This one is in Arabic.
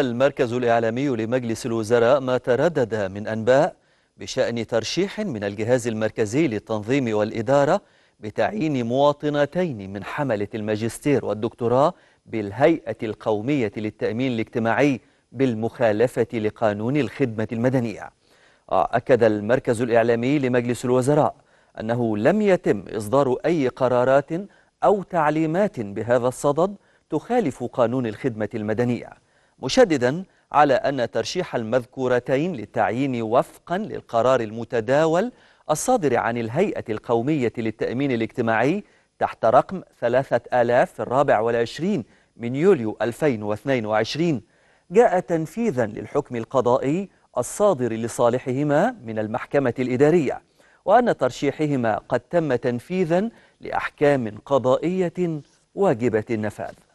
المركز الإعلامي لمجلس الوزراء ما تردد من أنباء بشأن ترشيح من الجهاز المركزي للتنظيم والإدارة بتعيين مواطنتين من حملة الماجستير والدكتوراه بالهيئة القومية للتأمين الاجتماعي بالمخالفة لقانون الخدمة المدنية أكد المركز الإعلامي لمجلس الوزراء أنه لم يتم إصدار أي قرارات أو تعليمات بهذا الصدد تخالف قانون الخدمة المدنية مشددا على أن ترشيح المذكورتين للتعيين وفقا للقرار المتداول الصادر عن الهيئة القومية للتأمين الاجتماعي تحت رقم 3000 في الرابع والعشرين من يوليو 2022 جاء تنفيذا للحكم القضائي الصادر لصالحهما من المحكمة الإدارية وأن ترشيحهما قد تم تنفيذا لأحكام قضائية واجبة النفاذ